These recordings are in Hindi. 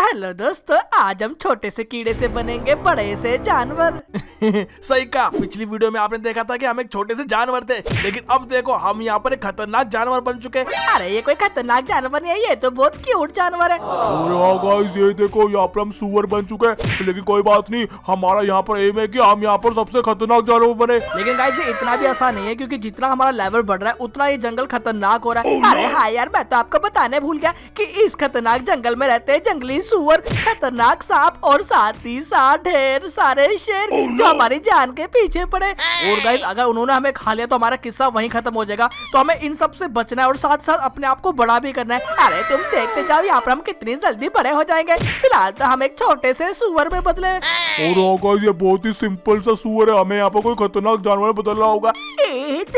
हेलो दोस्तों आज हम छोटे से कीड़े से बनेंगे बड़े से जानवर सही कहा पिछली वीडियो में आपने देखा था कि हम एक छोटे से जानवर थे लेकिन अब देखो हम यहाँ पर एक खतरनाक जानवर बन चुके अरे ये कोई खतरनाक जानवर नहीं है ये तो बहुत क्यूट जानवर है हाँ ये देखो यहाँ पर हम सुअर बन चुके हैं लेकिन कोई बात नहीं हमारा यहाँ पर एम है की हम यहाँ पर सबसे खतरनाक जानवर बने लेकिन गाय ये इतना भी आसान नहीं है क्यूँकी जितना हमारा लेवल बढ़ रहा है उतना ये जंगल खतरनाक हो रहा है oh अरे हाँ यार मैं तो आपको बताने भूल गया की इस खतरनाक जंगल में रहते जंगली सुअर खतरनाक सांप और साथ ही साथ ढेर सारे शेर oh हमारी जान के पीछे पड़े और गाइस अगर उन्होंने हमें खा लिया तो हमारा किस्सा वहीं खत्म हो जाएगा तो हमें इन सब से बचना है और साथ साथ अपने आप को बड़ा भी करना है अरे तुम देखते जाओ यहाँ पर हम कितनी जल्दी बड़े हो जाएंगे फिलहाल तो हम एक छोटे से सुअर में बदले और हाँ ये बहुत ही सिंपल सा सुअर है हमें यहाँ पर कोई खतरनाक जानवर बदलना होगा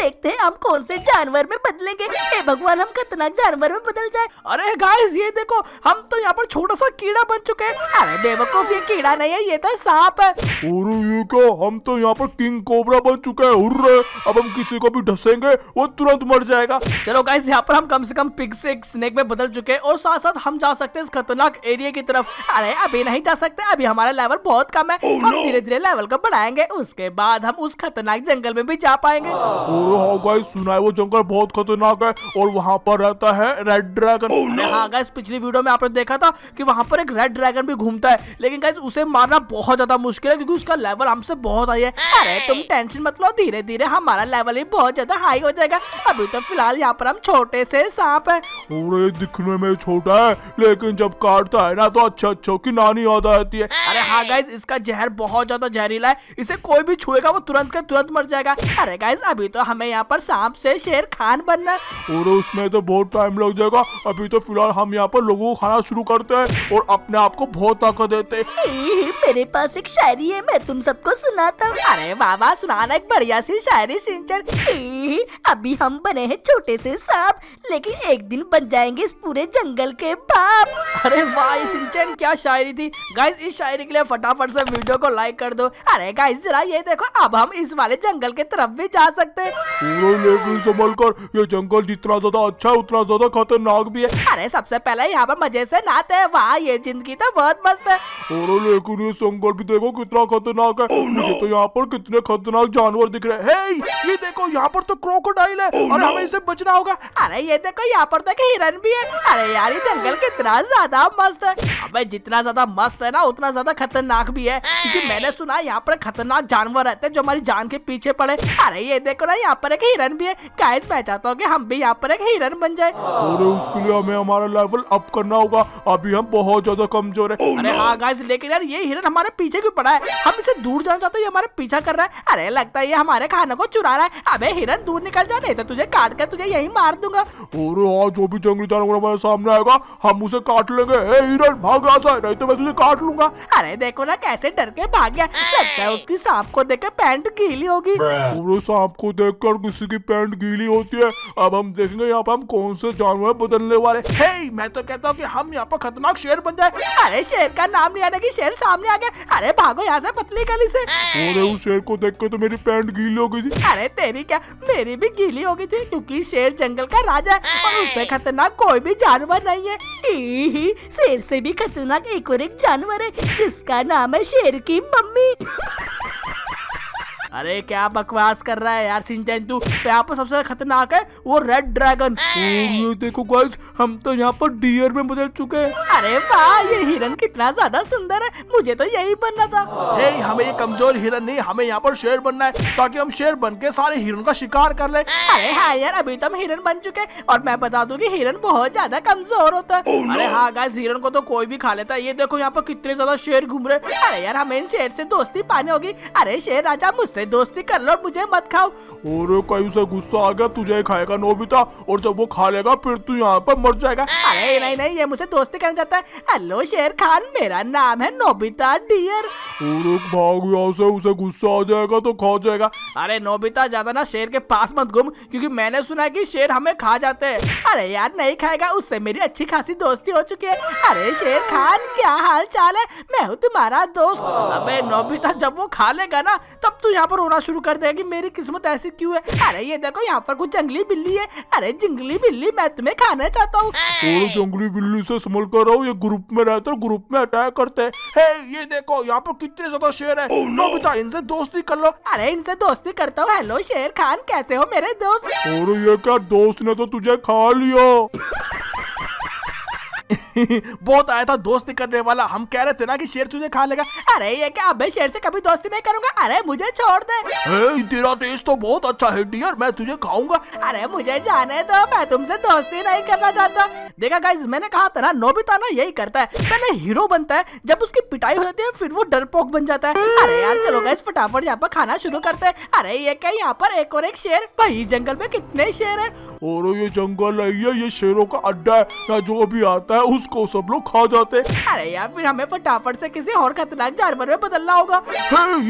देखते हैं हम कौन से जानवर में बदलेंगे भगवान हम खतरनाक जानवर में बदल जाए अरे गाइस ये देखो हम तो यहाँ पर छोटा सा कीड़ा बन चुके हैं अरे बेवकूफ ये कीड़ा नहीं है ये तो सांप है ये हम तो यहाँ पर किंग कोबरा बन चुके हैं उर्र अब हम किसी को भी ढसेंगे वो तुरंत मर जाएगा चलो गाइस यहाँ पर हम कम से कम पिग से एक स्नेक में बदल चुके हैं और साथ साथ हम जा सकते हैं इस खतरनाक एरिया की तरफ अरे अभी नहीं जा सकते अभी हमारा लेवल बहुत कम है oh, हम धीरे no. धीरे लेवल को बढ़ाएंगे उसके बाद हम उस खतरनाक जंगल में भी जा पाएंगे oh, गाइस हाँ सुना है वो जंगल बहुत खतरनाक है और वहाँ पर रहता है oh रेड ड्रैगन हाँ गाइस पिछली वीडियो में आपने देखा था की वहाँ पर एक रेड ड्रैगन भी घूमता है लेकिन गाइस उसे मारना बहुत ज्यादा मुश्किल है क्योंकि उसका लेवल हमसे से बहुत आई है अरे तुम टेंशन मत लो धीरे धीरे हमारा लेवल ही बहुत ज्यादा हाई हो जाएगा अभी तो फिलहाल यहाँ पर हम छोटे से सांप है अरे दिखने में छोटा है लेकिन जब काटता है ना तो अच्छा अच्छा की नानी याद आती है अरे हाँ गाइज इसका जहर बहुत ज्यादा जहरीला है इसे कोई भी छुएगा वो तुरंत का तुरंत मर जाएगा अरे गाइज अभी तो हमें यहाँ पर सांप से शेर खान बनना और उसमें तो बहुत टाइम लग जाएगा अभी तो फिलहाल हम यहाँ पर लोगों को खाना शुरू करते हैं और अपने आप को बहुत ताकत देते मेरे पास एक शायरी है मैं तुम सबको सुनाता हूँ अरे बाबा सुनाना एक बढ़िया सी शायरी सिंचर अभी हम बने हैं छोटे से सांप लेकिन एक दिन बन जाएंगे इस पूरे जंगल के बाप अरे वाह सिंचन क्या शायरी थी गाइस इस शायरी के लिए फटाफट से वीडियो को लाइक कर दो अरे गाइस जरा ये देखो अब हम इस वाले जंगल के तरफ भी जा सकते हैं संभल कर ये जंगल जितना ज्यादा अच्छा है उतना ज्यादा खतरनाक भी है अरे सबसे पहले यहाँ पर मजे से नहाते हैं वाह ये जिंदगी तो बहुत मस्त है लेकिन ये जंगल भी देखो कितना खतरनाक है oh मुझे तो यहाँ पर कितने खतरनाक जानवर दिख रहे हैं hey, ये देखो यहाँ पर तो क्रोकोडाइल है oh, और no. हमें इसे बचना होगा अरे ये देखो यहाँ पर तो हिरन भी है अरे यार ये जंगल कितना ज्यादा मस्त है अबे जितना ज्यादा मस्त है ना उतना ज्यादा खतरनाक भी है क्योंकि मैंने सुना यहाँ पर खतरनाक जानवर रहते हैं जो हमारी जान के पीछे पड़े अरे ये देखो ना यहाँ पर एक हिरन भी है कैसे मैं चाहता हूँ की हम भी यहाँ पर एक हिरन बन जाए और oh. उसके लिए हमें हमारा लेवल अप करना होगा अभी हम बहुत ज्यादा कमजोर है oh, हाँ, लेकिन यार ये हिरन हमारे पीछे क्यों पड़ा है हम इसे दूर बचाना चाहता तो है ये हमारा पीछा कर रहा है अरे लगता है ये हमारे खाने को चुरा रहा है अबे हिरन दूर निकल जा नहीं तो तुझे काट कर तुझे यही मार दूंगा अरे हाँ जो भी जंगली जानवर हमारे सामने आएगा हम उसे काट लेंगे ए हिरन भाग यहाँ से नहीं तो मैं तुझे काट लूंगा अरे देखो ना कैसे डर के भाग गया लगता है उसकी सांप को देख के पैंट गीली होगी पूरे सांप को देख कर किसी की पैंट गीली होती है अब हम देखेंगे यहाँ पर हम कौन से जानवर बदलने वाले हे मैं तो कहता हूँ की हम यहाँ पर खतरनाक शेर बन जाए अरे शेर का नाम नहीं आने की शेर सामने आ गया अरे भागो यहाँ से पतली गली से अरे उस शेर को देख कर तो मेरी पैंट गीली हो गई थी अरे तेरी क्या मेरी भी गीली हो गई थी क्योंकि शेर जंगल का राजा है और उससे खतरनाक कोई भी जानवर नहीं है शेर से भी खतरनाक एक और एक जानवर है जिसका नाम है शेर की मम्मी अरे क्या बकवास कर रहा है यार सिंचन तू यहाँ पर सबसे खतरनाक है वो रेड ड्रैगन देखो गाइस हम तो यहाँ पर डियर में बदल चुके हैं अरे वाह ये हिरन कितना ज्यादा सुंदर है मुझे तो यही बनना था हे हमें ये कमजोर हिरन नहीं हमें यहाँ पर शेर बनना है ताकि हम शेर बन के सारे हिरन का शिकार कर ले अरे हाँ यार अभी तो हम हिरन बन चुके और मैं बता दूँ की हिरन बहुत ज्यादा कमजोर होता है oh अरे हाँ गाइस हिरन को तो कोई भी खा लेता है ये देखो यहाँ पर कितने ज्यादा शेर घूम रहे अरे यार हमें इन शेर से दोस्ती पानी होगी अरे शेर राजा मुझसे से दोस्ती कर लो मुझे मत खाओ अरे कहीं उसे गुस्सा आ गया तुझे खाएगा नोबिता और जब वो खा लेगा फिर तू यहाँ पर मर जाएगा अरे नहीं नहीं ये मुझे दोस्ती करना चाहता है हेलो शेर खान मेरा नाम है नोबिता डियर भाग यहाँ से उसे गुस्सा आ जाएगा तो खा जाएगा अरे नोबिता ज्यादा ना शेर के पास मत घूम क्योंकि मैंने सुना कि शेर हमें खा जाते हैं अरे यार नहीं खाएगा उससे मेरी अच्छी खासी दोस्ती हो चुकी है अरे शेर खान क्या हाल चाल है मैं हूँ तुम्हारा दोस्त अबे नोबिता जब वो खा लेगा ना तब तू यहाँ पर रोना शुरू कर देगी मेरी किस्मत ऐसी क्यों है अरे ये देखो यहाँ पर कुछ जंगली बिल्ली है अरे जंगली बिल्ली मैं तुम्हें खाना चाहता हूँ जंगली बिल्ली से संभल कर रहा हूँ ये ग्रुप में रहते ग्रुप में अटैक करते है ये देखो यहाँ पर कितने ज्यादा शेर है oh, no. इनसे दोस्ती कर लो अरे इनसे दोस्ती करता हूँ हेलो शेर खान कैसे हो मेरे दोस्त और ये क्या दोस्त ने तो तुझे खा लिया बहुत आया था दोस्ती करने वाला हम कह रहे थे ना कि शेर तुझे खा लेगा अरे ये क्या अब शेर से कभी दोस्ती नहीं करूंगा अरे मुझे छोड़ दे ए, तेरा टेस्ट तो बहुत अच्छा है डियर मैं तुझे खाऊंगा अरे मुझे जाने दो मैं तुमसे दोस्ती नहीं करना चाहता देखा गाइस मैंने कहा था ना नोबिता ना यही करता है पहले हीरो बनता है जब उसकी पिटाई हो जाती है फिर वो डरपोक बन जाता है अरे यार चलो गाइस फटाफट यहाँ पर खाना शुरू करते हैं अरे ये क्या यहाँ पर एक और एक शेर भाई जंगल में कितने शेर है और ये जंगल है ये शेरों का अड्डा है जो भी आता है उस उसको सब लोग खा जाते अरे यार फिर हमें फटाफट से किसी और खतरनाक जानवर में बदलना होगा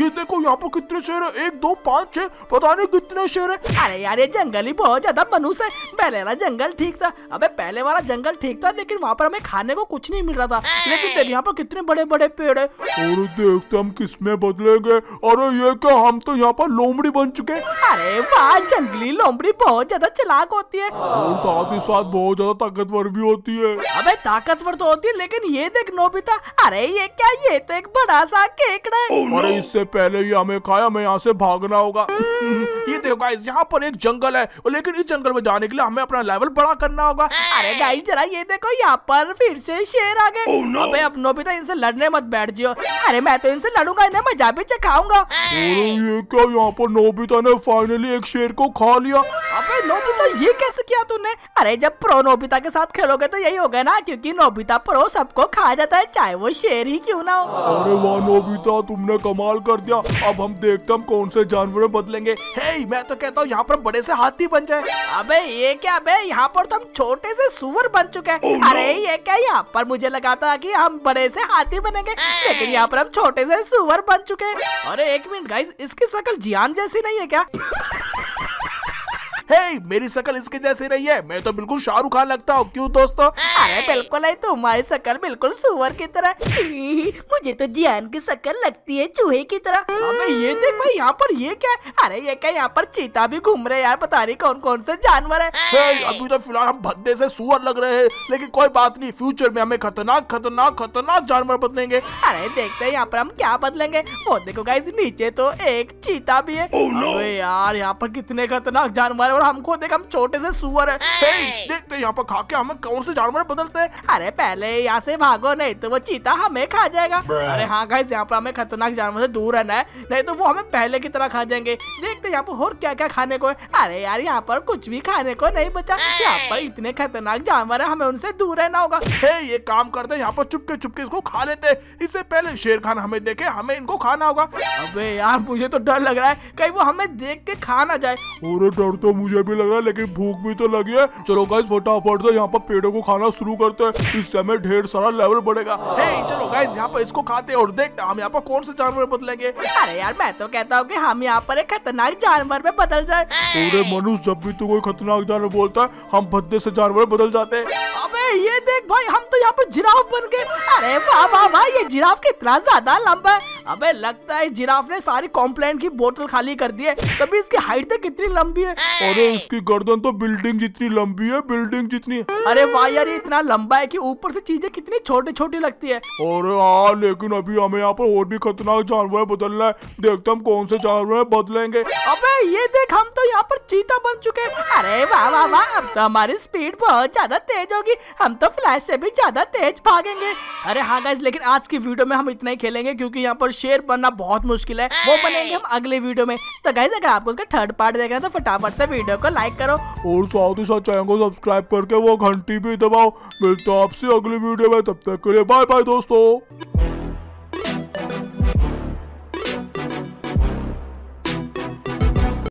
ये देखो यहाँ पर कितने शेर है एक दो पाँच छह पता नहीं कितने शेर है अरे यार ये जंगल ही बहुत ज्यादा मनुष्य है पहले वाला जंगल ठीक था अबे पहले वाला जंगल ठीक था लेकिन वहाँ पर हमें खाने को कुछ नहीं मिल रहा था लेकिन तेरे यहाँ पर कितने बड़े बड़े पेड़ है और देखते हम किस में बदलेंगे अरे ये क्या हम तो यहाँ पर लोमड़ी बन चुके अरे वाह जंगली लोमड़ी बहुत ज्यादा चलाक होती है और साथ ही साथ बहुत ज्यादा ताकतवर भी होती है अबे ताकत ताकतवर तो होती है लेकिन ये देख नोबिता अरे ये क्या ये तो एक बड़ा सा केकड़ा है oh, no. अरे इससे पहले ही हमें खाया हमें यहाँ से भागना होगा ये देखो गाइस यहाँ पर एक जंगल है लेकिन इस जंगल में जाने के लिए हमें अपना लेवल बड़ा करना होगा अरे गाइस जरा ये देखो यहाँ पर फिर से शेर आ गए oh, no. अबे अब नोबिता इनसे लड़ने मत बैठ जियो अरे मैं तो इनसे लड़ूंगा इन्हें मजा भी चखाऊंगा ये क्या यहाँ पर नोबिता ने फाइनली एक शेर को खा लिया अबे नोबिता ये कैसे किया तूने अरे जब प्रो नोबिता के साथ खेलोगे तो यही होगा ना क्योंकि की नोबिता प्रो सबको खा जाता है चाहे वो शेर ही क्यों ना हो अरे वाह नोबिता तुमने कमाल कर दिया अब हम देखते हम कौन से जानवर बदलेंगे हे मैं तो कहता हूँ यहाँ पर बड़े से हाथी बन जाए अबे ये क्या अबे यहाँ पर तो हम छोटे से सुअर बन चुके हैं oh अरे ये क्या यहाँ पर मुझे लगा था की हम बड़े से हाथी बनेंगे लेकिन यहाँ पर हम छोटे से सुअर बन चुके हैं अरे एक मिनट गाइस इसकी शक्ल जियान जैसी नहीं है क्या हे मेरी शकल इसके जैसे रही है मैं तो बिल्कुल शाहरुख खान लगता हूँ क्यों दोस्तों अरे बिल्कुल है तुम्हारी शकल बिल्कुल सुअर की तरह मुझे तो जियान की शकल लगती है चूहे की तरह अबे ये देख भाई यहाँ पर ये क्या है अरे ये क्या यहाँ पर चीता भी घूम रहे यार बता रही कौन कौन से जानवर है अभी तो फिलहाल हम भद्दे से सुअर लग रहे हैं लेकिन कोई बात नहीं फ्यूचर में हमें खतरनाक खतरनाक खतरनाक जानवर बदलेंगे अरे देखते है यहाँ पर हम क्या बदलेंगे और देखो गाइस नीचे तो एक चीता भी है oh यार यहाँ पर कितने खतरनाक जानवर और हमको देख हम छोटे से सुअर है देखते तो यहाँ पर खा के हम कौन से जानवर बदलते हैं अरे पहले यहाँ से भागो नहीं तो वो चीता हमें खा जाएगा अरे हाँ गाइस यहाँ पर हमें खतरनाक जानवर से दूर रहना है नहीं तो वो हमें पहले की तरह खा जाएंगे देखते तो यहाँ पर और क्या क्या खाने को है अरे यार यहाँ पर कुछ भी खाने को नहीं बचा यहाँ पर इतने खतरनाक जानवर है हमें उनसे दूर रहना होगा ये काम करते यहाँ पर चुपके चुपके इसको खा लेते इससे पहले शेर खान हमें देखे हमें इनको खाना होगा अबे यार मुझे तो डर लग रहा है कहीं वो हमें देख के खा ना जाए डर तो मुझे भी लग रहा है लेकिन भूख भी तो लगी है चलो गाइस फटाफट से यहाँ पर पेड़ों को खाना शुरू करते हैं इस समय ढेर सारा लेवल बढ़ेगा चलो गाइस यहाँ पर इसको खाते और देखते हम यहाँ पर कौन से जानवर बदलेंगे अरे यार मैं तो कहता हूँ की हम यहाँ पर एक खतरनाक जानवर में बदल जाए पूरे मनुष्य जब भी तो कोई खतरनाक जानवर बोलता है हम भद्दे से जानवर बदल जाते हैं ये देख भाई हम तो यहाँ पर जिराफ बन गए अरे वाह वाह वाह ये जिराफ कितना ज्यादा लंबा है अबे लगता है जिराफ ने सारी कॉम्प्लेन की बोतल खाली कर दी है तभी इसकी हाइट तो कितनी लंबी है अरे उसकी गर्दन तो बिल्डिंग जितनी लंबी है बिल्डिंग जितनी अरे भाई यार ये इतना लंबा है कि ऊपर से चीजें कितनी छोटी छोटी लगती है अरे हाँ लेकिन अभी हमें यहाँ पर और भी खतरनाक जानवर बदलना है देखते हम कौन से जानवर बदलेंगे अब ये देख हम तो यहाँ पर चीता बन चुके अरे वाह वाह वाह अब तो हमारी स्पीड बहुत ज्यादा तेज होगी हम तो फ्लैश से भी ज्यादा तेज भागेंगे अरे हाँ गाइज लेकिन आज की वीडियो में हम इतना ही खेलेंगे क्योंकि यहाँ पर शेर बनना बहुत मुश्किल है वो बनेंगे हम अगले वीडियो में तो गाइज अगर आपको उसका थर्ड पार्ट देखना है तो फटाफट से वीडियो वीडियो को लाइक करो और साथ ही साथ चैनल को सब्सक्राइब करके वो घंटी भी दबाओ मिलते आपसे अगली वीडियो में तब तक के लिए बाय बाय दोस्तों